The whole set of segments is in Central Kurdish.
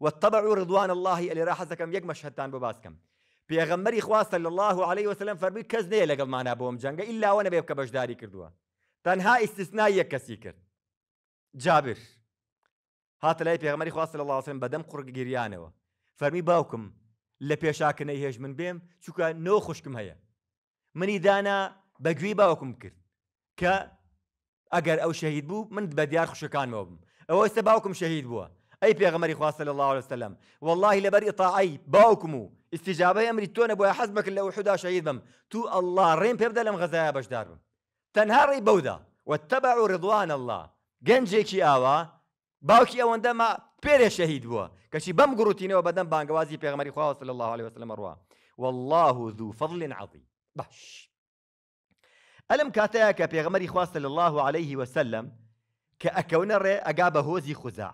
واتبعوا رضوان الله اللي راح ڕاحەزەکەم یەک مشهد تان باسکەم پێغەمەری خواستە صلى الله عليه وسلم فرمي کەس نەیە لەگەڵمانە بۆم جەنگە ئللاوە نەبێ بکە بەشداری کردووە تەنها ئیسنا یەک کەسی کرد جابر هاتە لای پێغەمەری صلى الله الله وسلم بدم قڕگیریانەوە فرمي باوکم لە پێشاکەنەی هێژ من بێم چووکە نو خشكم هيا من دانا بجوي باوكم كر کە أو شهيد بو من بديار دیار موبم او ئەوە شهيد باوکم اي پێغەمەری خواستە لە الله عليه وسلم والله لەبەر ئطاعی باوکم و استیجابە ئەمری تۆنە بۆە حەز بکرد لە وحدا شەید تو الله رين بيبدا بدە لەم غەزایە بەشدار بم تەنها ڕێی بەودا وتەبع و ڕضوان الله گەنجێکی ئاوا باوکی ئەوەندەما پێرێ شەهید بووە کەچی بەم گروتینەوە بەدەم بانگوازی پێغمەری خواوە الله عليه وسلم روا والله ذو فضل عظيم باش ألم کاتەیە کە خواص خواستە لله عليه وسلم كأكون ئەکەونە ڕێ زي بە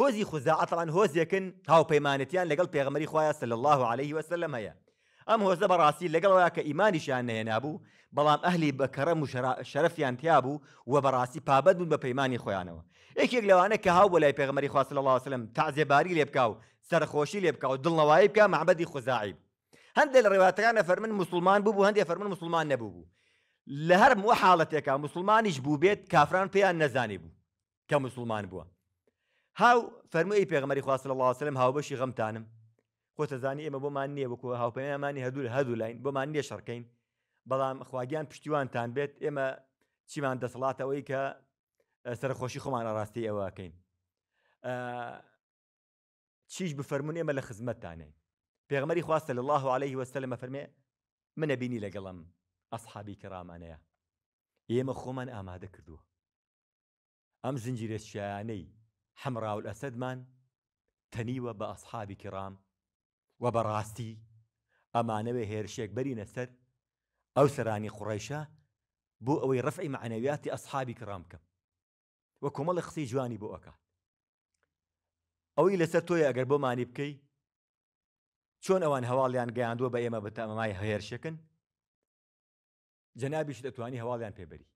هۆزی خوزاعتان هۆزیەکن هاوپەیمانەتیان لەگەڵ پێغمەری خخوایە سل الله عليه وسلم هەیە ئەم هۆزە بەڕاستی لەگەڵەوە کە ئیمانیشیان نەهێنابوو بەڵام ئەهلی بەکەرە و شەرفیان تیا بوو و بەڕاستی پابەت بوون بە پەیمانی خۆیانەوە یەکێک لەوانە کە هاو بۆ لای پێغمەری خوا صلی الله عليه وسلم تعزێباری لێ بکاو سەرخۆشی لێ بکاو دڵنەوەی بکە معبدی خوزاعیب هەندێک لە ڕێواتەکانە فەرمن مسلمان بوو هەندێک فەرمن مسلمان نەبوو بوو لە هەر وە حاڵەتێکە مسلمانیش بوو بێت کافران پێیان نەزانی بوو کە مسلمان بووە هاو فەرمووی پێغمەری خواست لە اللهسلم هاوبەشی غەمتانم خۆتەزانی ئێمە بۆمان نییە وەکو هاوپەیەمانی هەدوو هەدوو لاین بۆمان نییە شەڕکەین بەڵام خواگیان پشتیوانتان بێت ئێمە چیمان دەسەڵاتەوەی کە سەرخۆشی خۆمانە ڕاستی ئەوەکەین چیش بفەرمونون ئێمە لە خزمەتتانێ پێغمەری خواستە لە الله عليه وسلمە فەرمێ منە بینی لەگەڵم ئەسحابی کەرامانەیە ئێمە خۆمان ئامادە کردووە ئەم زنجیرێت شایانەی حەمراو ئەسەدمان تەنیوە بە ئەسحابی کرام و بەڕاستی ئەمانەوە هێرشێک بەرینە سەر ئەو سەرانی قوڕیشە بۆ ئەوەی ڕفعی معنەویاتی ئەسحابی کرام بکەم وە کۆمەڵی قسی جوانی بۆ ئەکات ئەوەی لەسەر تۆی ئەگەر بۆمانی بکەی چۆن ئەوان هەواڵیان گەیاندووە بە ئێمە بە تەمەمای هەهێرشەکەن جەنابیش دەتوانی هەواڵیان پێبەری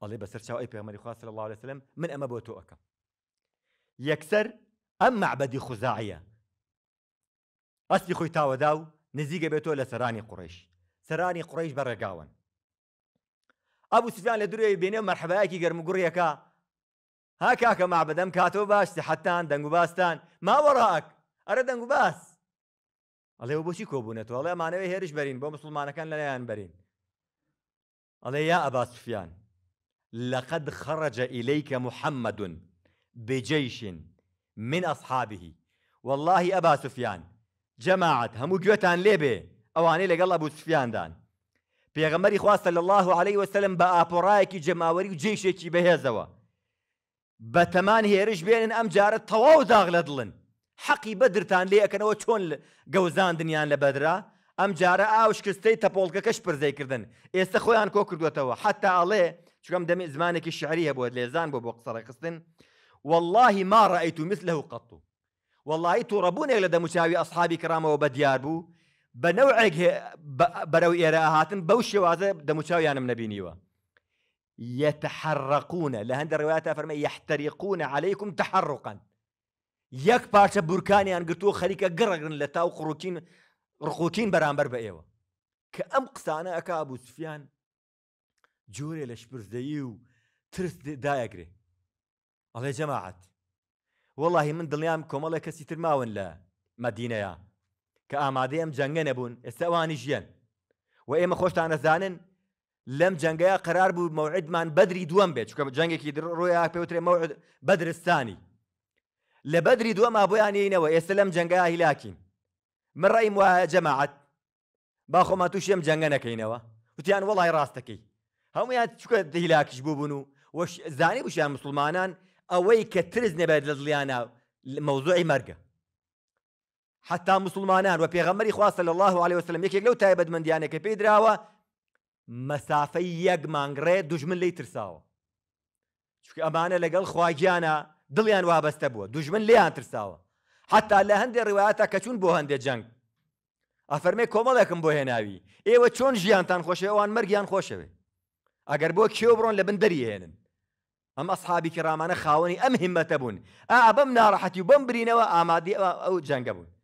ئەڵێ بەسەر چاوی پێمەری خواست لە الله لەسلم من ئەمە بۆ تۆ ئەەکەم يكسر أم معبد خزاعية أصلي خوي تاو داو نزيق بيتو لسراني قريش سراني قريش قڕیش أبو سفيان لدرية بيني مرحبا يكي مەرحبایەکی قريكا ها کاکە معبد أم كاتو حتان سحتان دنقو باستان ما وراك دەنگ دنقو باس ئەڵێ الله کۆبوونێتەوە ئەڵێ هيرش برين بو مسلمان كان لەلایەن برين الله يا أبا سفيان لقد خرج إليك محمد بجيش من أصحابه والله أبا سفيان جماعة همو گوتان لێبێ ئەوانەی لەگەڵ ئەبوو سفیاندان پێغەمەری خواستە لە الله عليه وسلم بە ئاپۆڕایەکی جەماوەری و جێشێکی بەهێزەوە بە تەمان هێرش بێنن ئەم جارە تەواو داغ لە دڵن حەقی بەدرتان لێ ئەەکەنەوە چۆن گەوزاندنیان لە بەدرا ئەم جارە ئاوشکستەی تەپۆڵکەکەش پرزەیکردن ئێستا خۆیان کۆ کردوێتەوە حتا ئەڵێ چکەم دەمێ زمانێکی شعری هەبووە لێزان بۆ بۆ قسەڕێ خستن والله ما رأيت مثله قط والله توربونێک لە دەموچاوی ئەسحابی کرامەوە بە دیار بوو بە نەوعێک بەرەو ئێرە هاتن بەو شێوازە دەموچاویانم نبینیوە يتحرقون لهند الروايات فرمي يحترقون عليكم تحرقا يك پارچە بركاني أن قلتو خليك لە لتاو قڕوتین ڕخوتین برامبر بە ئێوە کە ئەم قسانە ئەکا جوري سوفیان جۆرێ لە شپرزدەیی ترس ئەڵێ جەماعەت وەڵی من دڵیان کۆمەڵە کەسی ترماون لە مەدینەیە کە ئامادە ئەم جەنگە نەبوون ئێستا ئەوانی ژیان و ئێمە خۆشتان نەزانن لەم جەنگەیە قرار بوو مەوعدمان بەدری دووەم بێت چکە جەنگێکی ڕۆیا پێوترێ بەدرستانی لە بەدری دووەما بۆیانینەوە ئێستا لەم جەنگە هیلاکین من ڕیم وایە جەماعەت باخۆما تووشێم جەنگە نەکەینەوە وتیان وەڵی ڕاستەکەی هەمویان چکە دەهیلاکیش بووبوون و زانی بشیان مسلمانان ئەوەی کە ترز نەبێت لە دڵیانە مەوزوعی مەرگە حتا مسلمانان و پێغەمەری خواستە لە الله عليه وسلم یەکێک لەو تایبەتمەندیانە کە پێی دراوە مەسافەی یەک مانگڕێ دوژمن لی ترساوە چکە ئەمانە لەگەڵ خواگیانە دڵیان وابەستە بووە دوژمن لیان ترساوە حتا لە هەندێک ڕواتە کە چون بۆ هەندێک جەنگ ئەفەرمێ کۆمەڵێکم بۆ هێناوی ئێوە چۆن ژیانتان خۆشەوەوان مەرگیان خۆشەوێ ئەگەر بۆ کێو بڕۆن لە بندەری هێنن ئەم أصحابي كرام أنا خاوني أم بوون ئا آه، بەم ناڕەحەتی و بەم أو ئامادەی